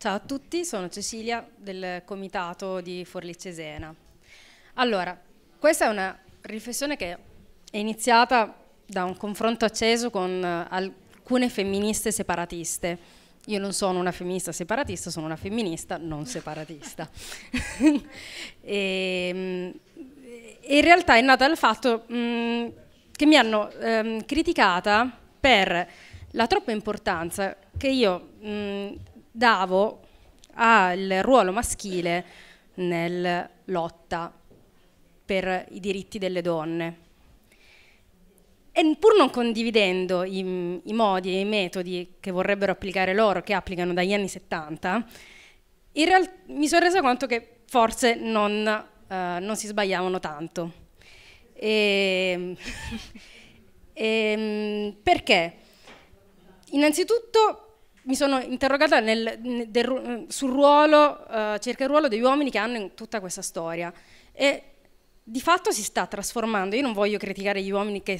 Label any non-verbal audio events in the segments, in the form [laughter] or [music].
Ciao a tutti, sono Cecilia del comitato di Forlì Cesena. Allora, questa è una riflessione che è iniziata da un confronto acceso con eh, alcune femministe separatiste. Io non sono una femminista separatista, sono una femminista non separatista. [laughs] e, mm, in realtà è nata dal fatto mm, che mi hanno ehm, criticata per la troppa importanza che io mm, Davo al ruolo maschile nel lotta per i diritti delle donne. E pur non condividendo i, i modi e i metodi che vorrebbero applicare loro, che applicano dagli anni 70, in realtà mi sono resa conto che forse non, eh, non si sbagliavano tanto. E, ehm, [laughs] e, ehm, perché? Innanzitutto mi sono interrogata nel, del, sul ruolo, uh, circa il ruolo degli uomini che hanno in tutta questa storia. E di fatto si sta trasformando, io non voglio criticare gli uomini che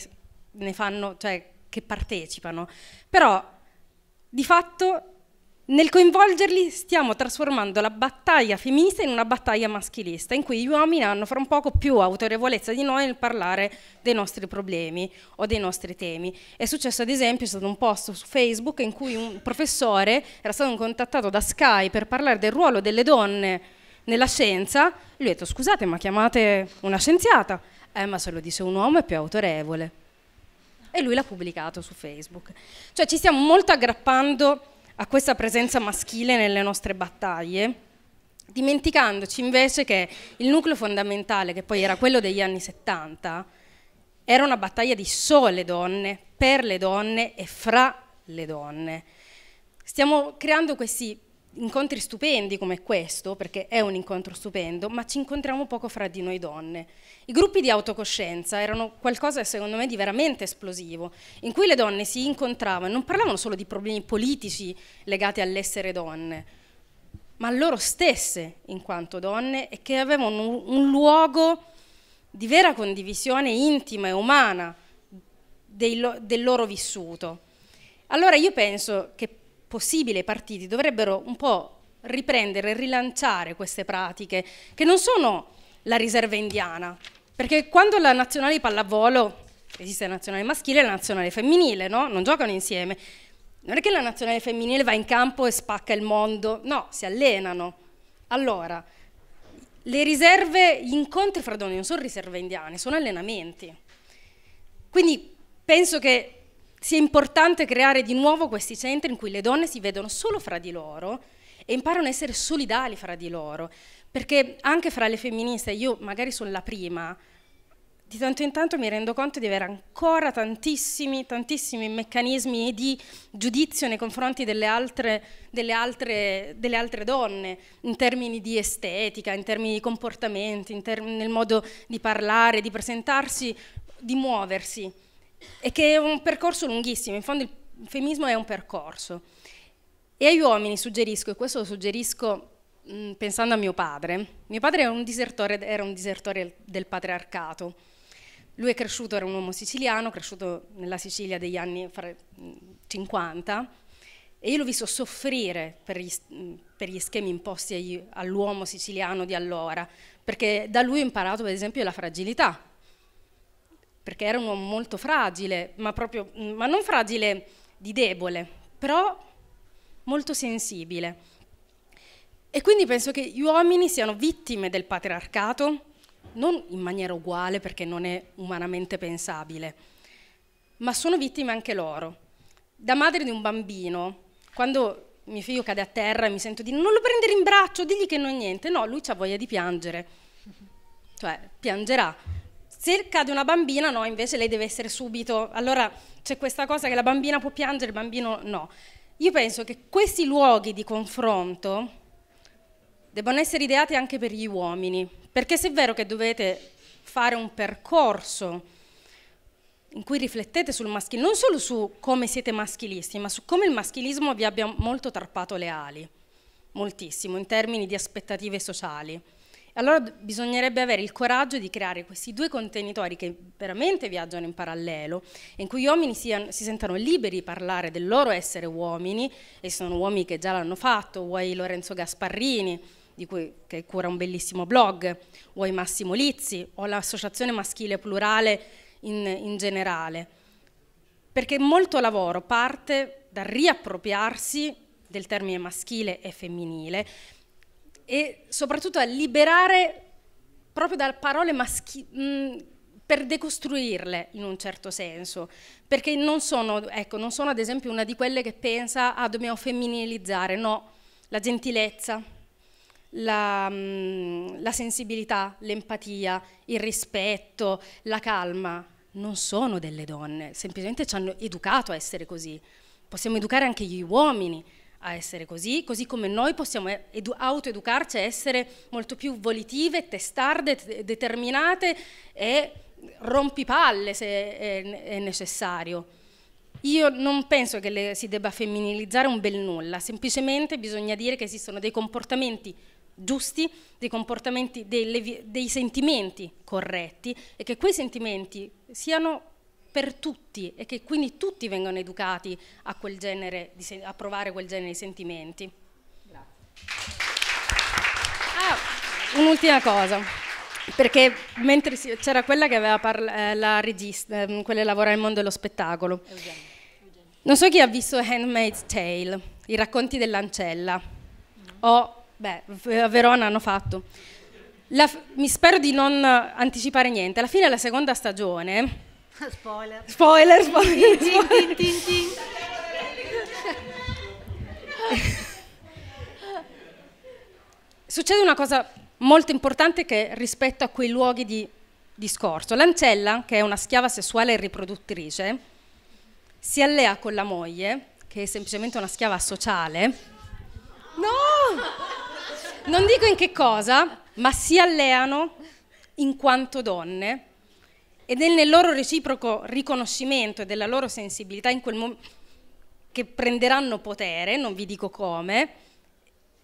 ne fanno, cioè che partecipano, però di fatto nel coinvolgerli stiamo trasformando la battaglia femminista in una battaglia maschilista, in cui gli uomini hanno fra un poco più autorevolezza di noi nel parlare dei nostri problemi o dei nostri temi. È successo ad esempio, è stato un post su Facebook in cui un professore era stato contattato da Sky per parlare del ruolo delle donne nella scienza, lui ha detto scusate ma chiamate una scienziata, eh ma se lo dice un uomo è più autorevole. E lui l'ha pubblicato su Facebook. Cioè ci stiamo molto aggrappando a questa presenza maschile nelle nostre battaglie, dimenticandoci invece che il nucleo fondamentale, che poi era quello degli anni 70, era una battaglia di sole donne, per le donne e fra le donne. Stiamo creando questi incontri stupendi come questo, perché è un incontro stupendo, ma ci incontriamo poco fra di noi donne. I gruppi di autocoscienza erano qualcosa secondo me di veramente esplosivo, in cui le donne si incontravano e non parlavano solo di problemi politici legati all'essere donne, ma loro stesse in quanto donne e che avevano un, un luogo di vera condivisione intima e umana lo, del loro vissuto. Allora io penso che possibile i partiti dovrebbero un po' riprendere, rilanciare queste pratiche, che non sono la riserva indiana, perché quando la nazionale di pallavolo, esiste la nazionale maschile e la nazionale femminile, no? non giocano insieme, non è che la nazionale femminile va in campo e spacca il mondo, no, si allenano. Allora, le riserve, gli incontri fra donne non sono riserve indiane, sono allenamenti. Quindi penso che sia importante creare di nuovo questi centri in cui le donne si vedono solo fra di loro e imparano a essere solidali fra di loro, perché anche fra le femministe, io magari sono la prima, di tanto in tanto mi rendo conto di avere ancora tantissimi, tantissimi meccanismi di giudizio nei confronti delle altre, delle, altre, delle altre, donne, in termini di estetica, in termini di comportamenti, term nel modo di parlare, di presentarsi, di muoversi e che è un percorso lunghissimo, in fondo il femminismo è un percorso. E agli uomini suggerisco, e questo lo suggerisco mh, pensando a mio padre, mio padre era un disertore, era un disertore del patriarcato, lui è cresciuto, era un uomo siciliano, cresciuto nella Sicilia degli anni 50 e io l'ho visto soffrire per gli, per gli schemi imposti all'uomo siciliano di allora, perché da lui ho imparato per esempio la fragilità, perché era un uomo molto fragile, ma, proprio, mm, ma non fragile di debole, però molto sensibile. E quindi penso che gli uomini siano vittime del patriarcato, non in maniera uguale perché non è umanamente pensabile, ma sono vittime anche loro. Da madre di un bambino, quando mio figlio cade a terra e mi sento di non lo prendere in braccio, digli che non è niente, no, lui ha voglia di piangere, cioè piangerà. Se cade una bambina, no, invece lei deve essere subito. Allora c'è questa cosa che la bambina può piangere, il bambino no. Io penso che questi luoghi di confronto debbano essere ideati anche per gli uomini, perché se è vero che dovete fare un percorso in cui riflettete sul maschilismo, non solo su come siete maschilisti, ma su come il maschilismo vi abbia molto tarpato le ali, moltissimo, in termini di aspettative sociali. Allora bisognerebbe avere il coraggio di creare questi due contenitori che veramente viaggiano in parallelo, in cui gli uomini si, si sentano liberi di parlare del loro essere uomini, e sono uomini che già l'hanno fatto, vuoi Lorenzo Gasparrini, cui, che cura un bellissimo blog, vuoi Massimo Lizzi, o l'associazione maschile plurale in, in generale. Perché molto lavoro parte dal riappropriarsi del termine maschile e femminile, e soprattutto a liberare proprio dalle parole maschili mm, per decostruirle in un certo senso, perché non sono, ecco, non sono ad esempio una di quelle che pensa ah dobbiamo femminilizzare, no, la gentilezza, la, mm, la, sensibilità, l'empatia, il rispetto, la calma, non sono delle donne, semplicemente ci hanno educato a essere così. Possiamo educare anche gli uomini a essere così, così come noi possiamo autoeducarci a essere molto più volitive, testarde, determinate e rompipalle se è, è necessario. Io non penso che le, si debba femminilizzare un bel nulla, semplicemente bisogna dire che esistono dei comportamenti giusti, dei comportamenti, dei, dei sentimenti corretti e che quei sentimenti siano per tutti e che quindi tutti vengano educati a, quel genere, a provare quel genere di sentimenti. Ah, un'ultima cosa perché mentre c'era quella che aveva parlato, eh, la regista, ehm, quella che lavora nel mondo dello spettacolo. Non so chi ha visto Handmaid's Tale, i racconti dell'ancella, o, beh, a eh, Verona hanno fatto. La, mi spero di non anticipare niente, alla fine della seconda stagione [laughs] Spoiler. Spoiler, spoiler. spoiler. Tin, tin, tin, Succede una cosa molto importante che rispetto a quei luoghi di discorso. L'ancella, che è una schiava sessuale e riproduttrice, si allea con la moglie, che è semplicemente una schiava sociale. No! Non dico in che cosa, ma si alleano in quanto donne ed è nel loro reciproco riconoscimento e della loro sensibilità in quel momento che prenderanno potere, non vi dico come,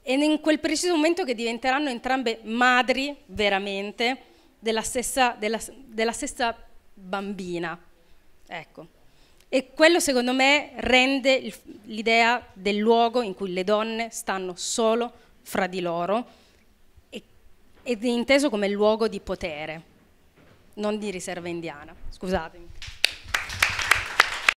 e in quel preciso momento che diventeranno entrambe madri veramente della stessa, della, della stessa bambina. Ecco. E quello secondo me rende l'idea del luogo in cui le donne stanno solo fra di loro ed è inteso come luogo di potere non di riserva indiana, scusatemi.